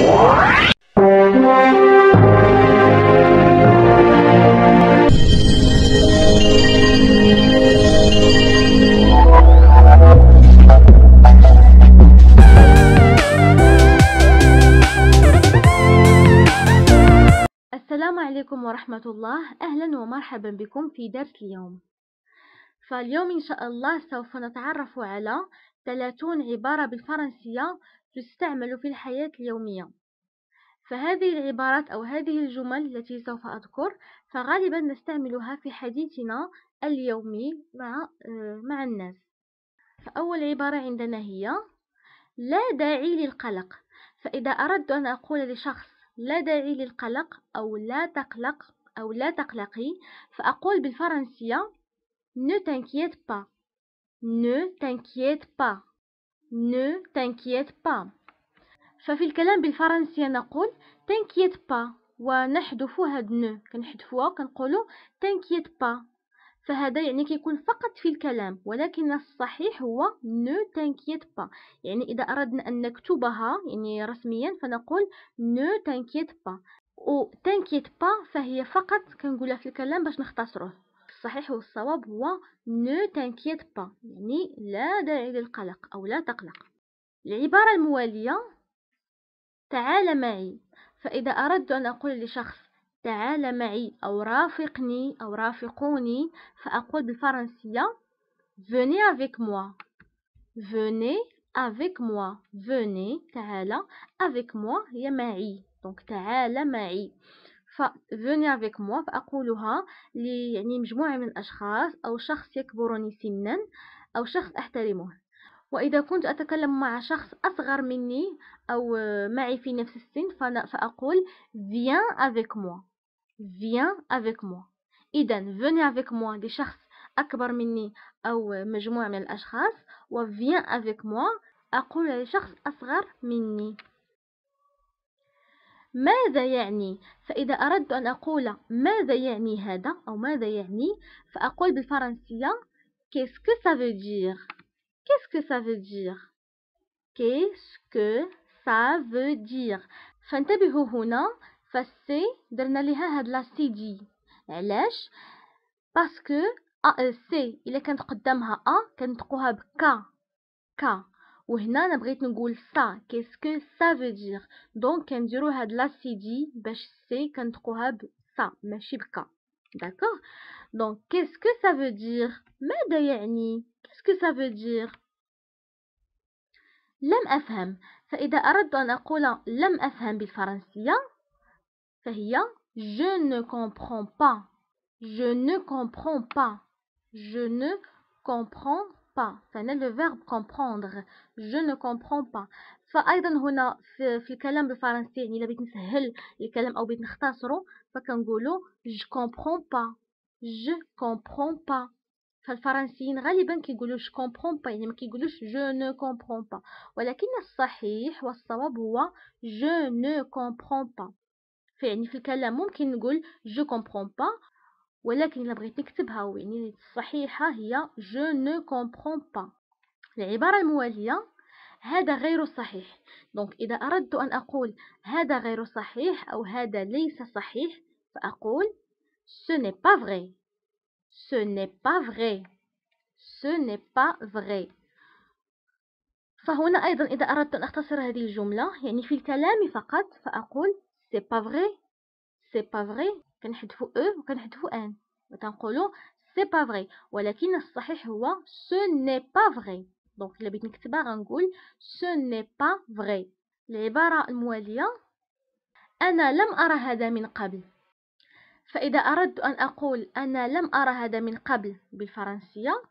السلام عليكم ورحمة الله أهلا ومرحبا بكم في درس اليوم فاليوم إن شاء الله سوف نتعرف على 30 عبارة بالفرنسية تستعمل في الحياة اليومية فهذه العبارات أو هذه الجمل التي سوف أذكر فغالبا نستعملها في حديثنا اليومي مع, آه، مع الناس فأول عبارة عندنا هي لا داعي للقلق فإذا أردت أن أقول لشخص لا داعي للقلق أو لا تقلق أو لا تقلقي فأقول بالفرنسية ne t'inquiète pas ne t'inquiète pas ne t'inquiète pas ففي الكلام بالفرنسية نقول t'inquiète pas ونحذف هاد نو كنحذفوها كنقولو t'inquiète با فهذا يعني كيكون فقط في الكلام ولكن الصحيح هو نو t'inquiète با يعني إذا أردنا أن نكتبها يعني رسميا فنقول نو t'inquiète با و تنكيت با فهي فقط كنقولها في الكلام باش نختصره الصحيح والصواب هو نو تانكيت با يعني لا داعي للقلق أو لا تقلق العبارة الموالية تعال معي فإذا أردت أن أقول لشخص تعال معي أو رافقني أو رافقوني فأقول بالفرنسية فني افيك موا فني افيك موا فني تعالى افيك موا هي معي دونك تعال معي ففوني افيك موا فاقولها يعني مجموعه من الاشخاص او شخص يكبرني سنا او شخص احترمه وإذا كنت أتكلم مع شخص أصغر مني أو معي في نفس السن فأقول فيان افيك موا فيان افيك موا إذا venez avec moi لشخص أكبر مني أو مجموعة من الأشخاص و افيك موا أقول لشخص أصغر مني ماذا يعني فإذا أردت أن أقول ماذا يعني هذا أو ماذا يعني فأقول بالفرنسية Qu'est-ce que ça veut dire Qu'est-ce que ça veut dire Qu'est-ce que ça veut dire فانتبهوا هنا فالسي درنا لها هاد لا سي دي علاش باسكو ا سي الا كانت قدامها ا كنطقوها بكا كا وهنا انا بغيت نقول سا ça. سا فو دير دونك كنديرو هاد لاسيدي باش سي كنطقوها سا ماشي ça, داكوغ دونك كيسكو سا فو دير ماذا يعني كيسكو سا فو دير لم افهم فاذا اردت ان اقول لم افهم بالفرنسيه فهي je ne comprends pas je ne comprends pas je ne comprends pas فهنا le verbe comprendre je ne comprends pas فأيضا هنا في, في الكلام بالفرنسي يعني إلا بغيت نسهل الكلام أو بغيت نختصرو فكنقولو جو كومبرون با جو كومبرون با فالفرنسيين غالبا كيقولوا جو كومبرون با يعني ما كيقولوش جو نو كومبرون با ولكن الصحيح والصواب هو جو نو كومبرون با فيعني في الكلام ممكن نقول جو كومبرون با ولكن الا بغيت نكتبها يعني الصحيحه هي جو نو كومبرون با العباره المواليه هذا غير صحيح دونك اذا اردت ان اقول هذا غير صحيح او هذا ليس صحيح فاقول ce n'est pas vrai ce n'est pas vrai ce n'est pas vrai فهنا ايضا اذا اردت ان اختصر هذه الجمله يعني في الكلام فقط فاقول c'est pas vrai c'est pas vrai كنحذفوا او وكنحذفوا ان وتنقولوا سي با فري ولكن الصحيح هو سو ني با فري دونك الا بغيت نكتبها غنقول سو ني با فري العباره المواليه انا لم ارى هذا من قبل فاذا اردت ان اقول انا لم ارى هذا من قبل بالفرنسيه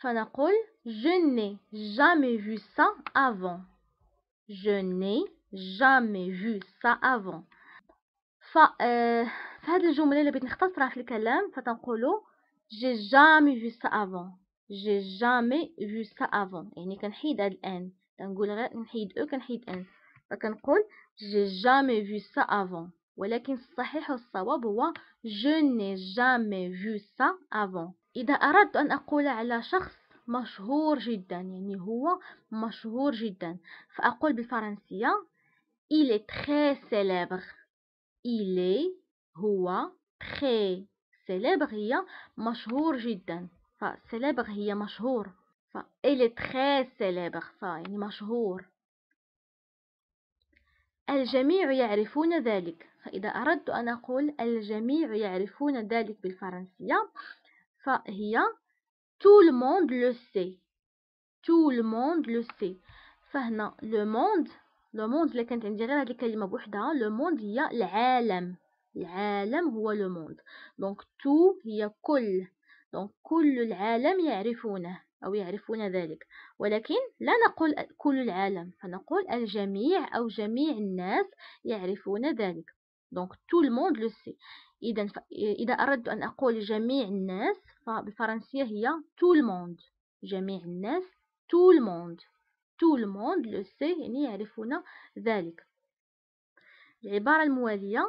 فنقول je n'ai jamais vu ça avant je n'ai jamais vu ça avant ف هذه آه، الجمله اللي بغيت نختصرها في الكلام فتنقولوا جي جامي في سا افون جي جامي في سا افون يعني كنحيد هاد الان تنقول غير نحيد او كنحيد ان فكنقول جي جامي في سا افون ولكن الصحيح والصواب هو جو ني جامي في سا افون اذا اردت ان اقول على شخص مشهور جدا يعني هو مشهور جدا فاقول بالفرنسيه il est très célèbre il est هو très célèbre هي مشهور جدا فcélèbre هي مشهور ف il est très célèbre ف يعني مشهور الجميع يعرفون ذلك فإذا أردت أن أقول الجميع يعرفون ذلك بالفرنسية فهي tout le monde le sait tout le monde le sait فهنا le monde لو موند الا كانت عندي غير هذه الكلمه بوحدها لو موند هي العالم العالم هو لو موند دونك تو هي كل دونك كل العالم يعرفونه او يعرفون ذلك ولكن لا نقول كل العالم فنقول الجميع او جميع الناس يعرفون ذلك دونك تو الموند لو سي اذا اذا اردت ان اقول جميع الناس فبالفرنسيه هي تو الموند جميع الناس تو الموند tout le monde le sait يعني يعرفون ذلك العبارة الموالية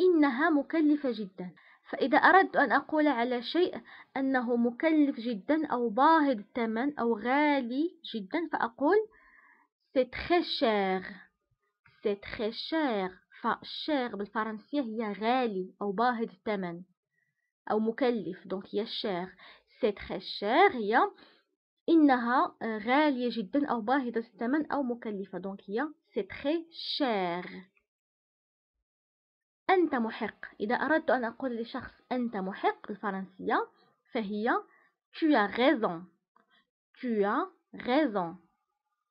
إنها مكلفة جدا فإذا أردت أن أقول على شيء أنه مكلف جدا أو باهظ الثمن أو غالي جدا فأقول c'est très cher c'est très cher فشير بالفرنسية هي غالي أو باهظ الثمن أو مكلف دونك هي شير سي تخي شير هي إنها آه، غالية جدا أو باهظة الثمن أو مكلفة دونك هي سي تخي شير أنت محق إذا أردت أن أقول لشخص أنت محق الفرنسية فهي tu as raison tu as raison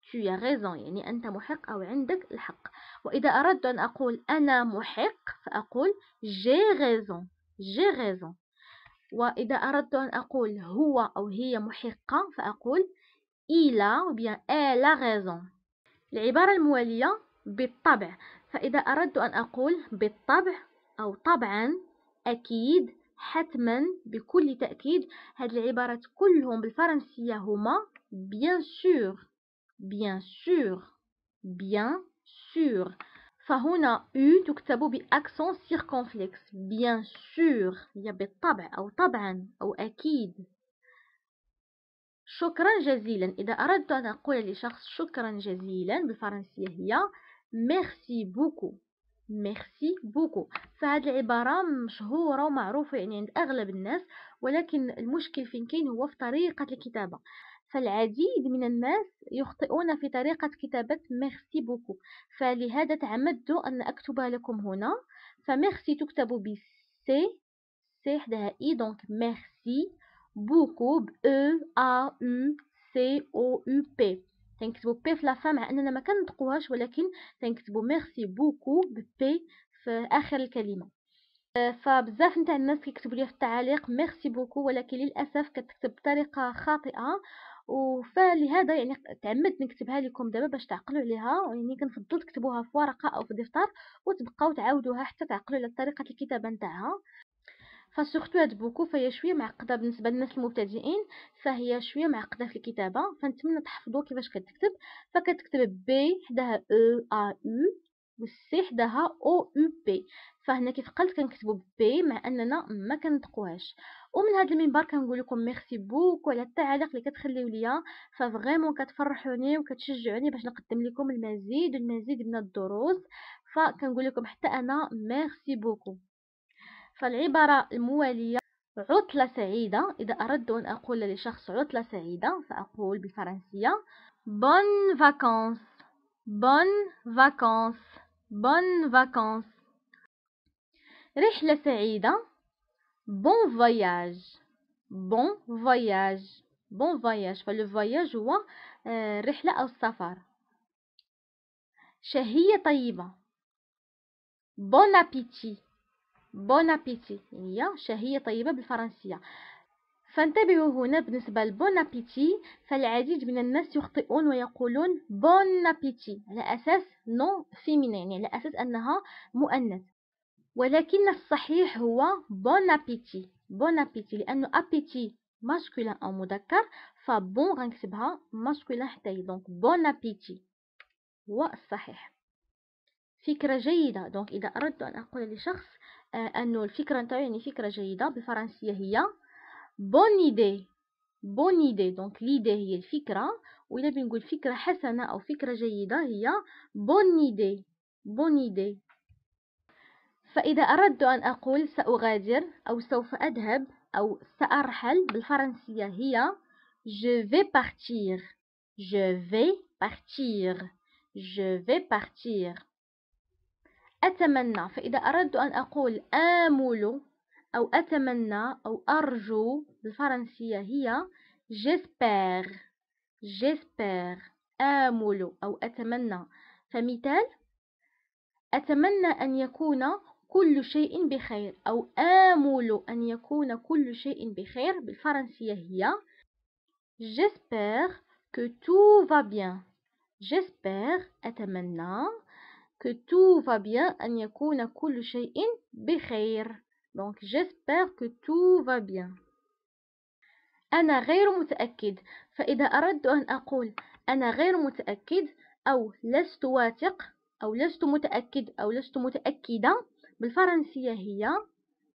tu as raison يعني أنت محق أو عندك الحق وإذا أردت أن أقول أنا محق فأقول j'ai raison j'ai raison وإذا أردت أن أقول هو أو هي محقة فأقول إلا أو ou bien غيزون العبارة الموالية بالطبع فإذا أردت أن أقول بالطبع أو طبعا أكيد حتما بكل تأكيد هاد العبارات كلهم بالفرنسية هما بيان سور بيان سور بيان سور فهنا U تكتب بأكسون سيركونفليكس بيان سور هي بالطبع أو طبعا أو أكيد شكرا جزيلا إذا أردت أن أقول لشخص شكرا جزيلا بالفرنسية هي ميرسي بوكو ميرسي بوكو فهاد العبارة مشهورة ومعروفة يعني عند أغلب الناس ولكن المشكل فين كاين هو في طريقة الكتابة فالعديد من الناس يخطئون في طريقة كتابة ميرسي بوكو فلهذا تعمدت أن أكتب لكم هنا فميرسي تكتب ب سي سي حدها إي دونك ميرسي بوكو ب أو أ أو سي أو أو بي تنكتبو بي في لافا مع أننا ما كنطقوهاش ولكن تنكتبو ميرسي بوكو بي في آخر الكلمة فبزاف نتاع الناس كيكتبوا لي في التعاليق ميرسي بوكو ولكن للاسف كتكتب بطريقه خاطئه فلهذا يعني تعمدت نكتبها لكم دابا باش تعقلوا عليها يعني كنفضل تكتبوها في ورقه او في دفتر وتبقاو تعاودوها حتى تعقلوا على طريقه الكتابه نتاعها فسورتو هاد بوكو فهي شويه معقده بالنسبه للناس المبتدئين فهي شويه معقده في الكتابه فنتمنى تحفظوا كيفاش كتكتب فكتكتب بي حداها او ا او والسيح داها او او بي فهنا كيف قلت كنكتبو بي مع اننا ما كنطقوهاش ومن هذا المنبر كنقول لكم ميرسي بوكو على التعاليق اللي كتخليو ليا ففريمون كتفرحوني وكتشجعوني باش نقدم لكم المزيد والمزيد من الدروس فكنقول لكم حتى انا ميرسي بوكو فالعباره المواليه عطله سعيده اذا اردت ان اقول لشخص عطله سعيده فاقول بالفرنسيه بون فاكونس بون فاكونس Bonnes vacances. رحلة سعيدة. Bon voyage. Bon voyage. Bon voyage. فلو voyage هو الرحلة أو السفر. شهية طيبة. Bon appétit. Bon appétit. هي شهية طيبة بالفرنسية. فانتبهوا هنا بالنسبة لبون ابيتي فالعديد من الناس يخطئون ويقولون بون ابيتي على أساس نو فيمينين يعني على أساس أنها مؤنث ولكن الصحيح هو بون ابيتي بون ابيتي لأنه ابيتي ماسكولين أو مذكر فبون غنكتبها ماسكولين حتى هي دونك بون ابيتي هو الصحيح فكرة جيدة دونك إذا أردت أن أقول لشخص آه أنه الفكرة نتاعو يعني فكرة جيدة بالفرنسية هي بون ايدي بون ايدي دونك ليدي هي الفكرة وإلا بنقول فكرة حسنة أو فكرة جيدة هي بون ايدي بون ايدي فإذا أردت أن أقول سأغادر أو سوف أذهب أو سأرحل بالفرنسية هي je vais partir je vais partir je vais partir أتمنى فإذا أردت أن أقول آمل أو أتمنى أو أرجو بالفرنسية هي جسبر جسبر آمل أو أتمنى فمثال أتمنى أن يكون كل شيء بخير أو آمل أن يكون كل شيء بخير بالفرنسية هي جسبر que tout va bien. J'espère أتمنى que tout va bien أن يكون كل شيء بخير. Donc j'espère que tout va bien. أنا غير متأكد فإذا أردت أن أقول أنا غير متأكد أو لست واثق أو لست متأكد أو لست متأكدة بالفرنسية هي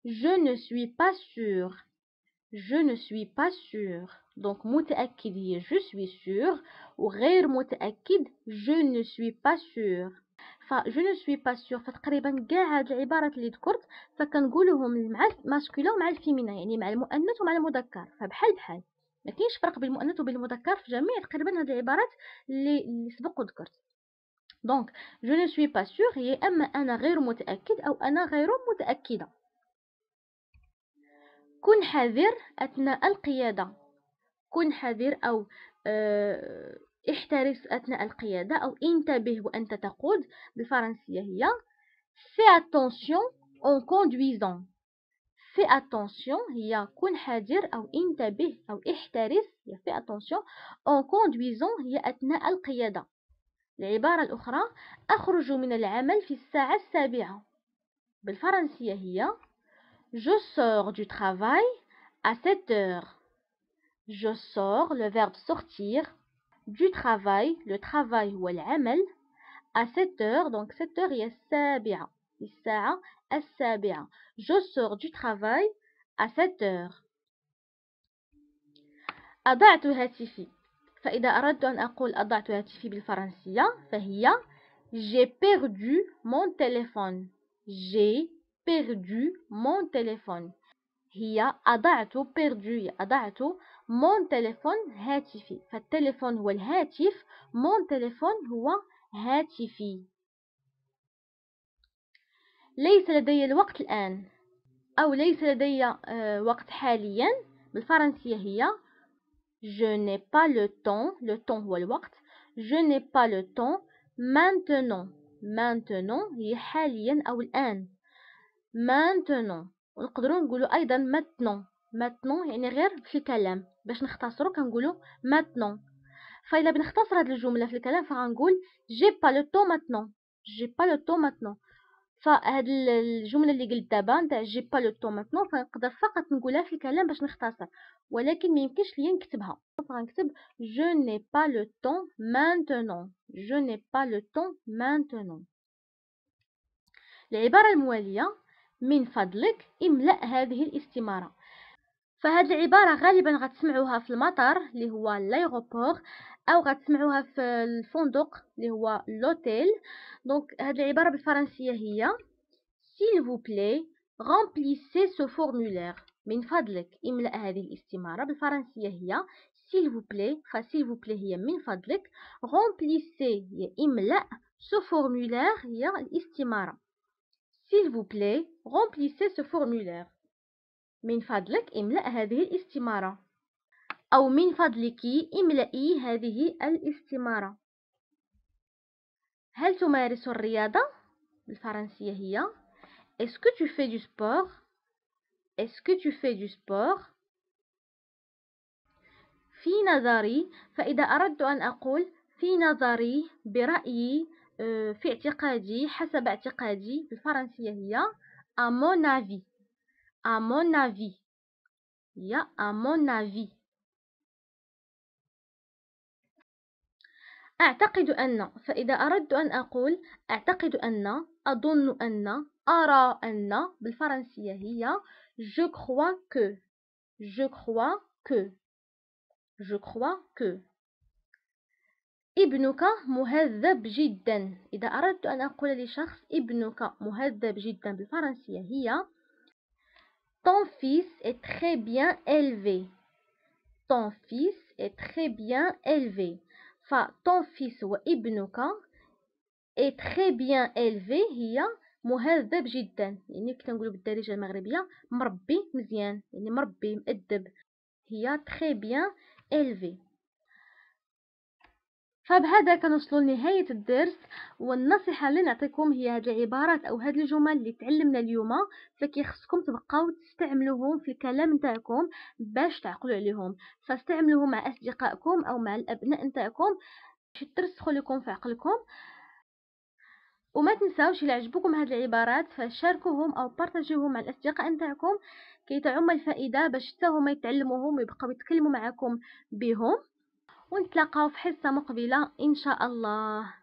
Je ne suis pas sûr Je ne suis pas sûr Donc متأكد هي je suis sûr وغير متأكد je ne suis pas sûr فجو نو سوي با سيغ فتقريبا كاع هاد العبارات اللي ذكرت فكنقولوهم مع الماسكولين ومع الفيمينا يعني مع المؤنث ومع المذكر فبحال بحال ما كاينش فرق بين المؤنث وبين المذكر في جميع تقريبا هاد العبارات اللي, اللي سبق وذكرت دونك جو نو سوي با سيغ هي اما انا غير متاكد او انا غير متاكده كن حذر اثناء القياده كن حذر او آه احترس أثناء القيادة أو انتبه وأنت تقود بالفرنسية هي في attention en conduisant في attention هي كن حذر او انتبه او احترس هي في attention en conduisant هي اثناء القياده العباره الاخرى اخرج من العمل في الساعه السابعه بالفرنسيه هي je sors du travail à 7 heures je sors le verbe sortir du travail, le travail ou l'amel, à 7 heures, donc 7 heures, il y a sabi'a. Je sors du travail à 7 heures. أضعت هاتفي فإذا أردت أن أقول أضعت هاتفي بالفرنسية فهي j'ai perdu mon téléphone j'ai perdu mon téléphone هي أضعت perdu أضعت مون تليفون هاتفي فالتليفون هو الهاتف مون تليفون هو هاتفي ليس لدي الوقت الآن أو ليس لدي آه، وقت حاليا بالفرنسية هي Je n'ai pas le temps le temps هو الوقت Je n'ai pas le temps maintenant maintenant هي حاليا أو الآن maintenant ونقدرون نقوله أيضا maintenant ماتنون يعني غير في الكلام باش نختصرو كنقولو ماتنون فإلا بنختصر هاد الجملة في الكلام فغنقول جي با لو تو ماتنون جي با لو تو ماتنون فهاد الجمله اللي قلت دابا نتاع جي با لو تو ماتنون فنقدر فقط نقولها في الكلام باش نختصر ولكن ميمكنش ليا نكتبها فغنكتب جو ني با لو تو مانتونون جو ني با لو تو مانتونون العباره المواليه من فضلك املا هذه الاستماره فهاد العبارة غالبا غتسمعوها في المطار اللي هو لايغوبور او غتسمعوها في الفندق اللي هو لوتيل دونك هاد العبارة بالفرنسية هي سيل فو بلي غامبليسي سو فورمولير من فضلك املأ هذه الاستمارة بالفرنسية هي سيل فو بلي فسيل فو بلي هي من فضلك غامبليسي هي املأ سو فورمولير هي الاستمارة سيل فو بلي غامبليسي سو فورمولير من فضلك املأ هذه الاستمارة أو من فضلك املئي هذه الاستمارة هل تمارس الرياضة؟ بالفرنسية هي Est-ce que tu fais du sport? Est-ce que tu fais du sport? في نظري فإذا أردت أن أقول في نظري برأيي آه، في اعتقادي حسب اعتقادي بالفرنسية هي à mon avis à mon avis. يا à mon avis. أعتقد أن فإذا أردت أن أقول أعتقد أن أظن أن أرى أن بالفرنسية هي je crois que je crois que je crois que ابنك مهذب جدا إذا أردت أن أقول لشخص ابنك مهذب جدا بالفرنسية هي Ton fils est très bien élevé. Ton fils est très bien élevé. Fa ton fils ou ibnuka est très bien élevé هي مهذب جدا يعني كي تنقولوا بالدارجه المغربيه مربي مزيان يعني مربي مؤدب هي très bien élevé فبهذا طيب، كنوصلوا لنهايه الدرس والنصيحه اللي نعطيكم هي هاد العبارات او هاد الجمل اللي تعلمنا اليوم فكيخصكم تبقاو تستعملوهم في الكلام نتاعكم باش تعقلوا عليهم فاستعملوهم مع اصدقائكم او مع الابناء نتاعكم باش ترسخوا لكم في عقلكم وما تنساوش الى عجبوكم هاد العبارات فشاركوهم او بارتجوهم مع الاصدقاء نتاعكم كي تعم الفائده باش حتى يتعلموهم ويبقاو يتكلموا معكم بهم ونتلاقاو في حصه مقبله ان شاء الله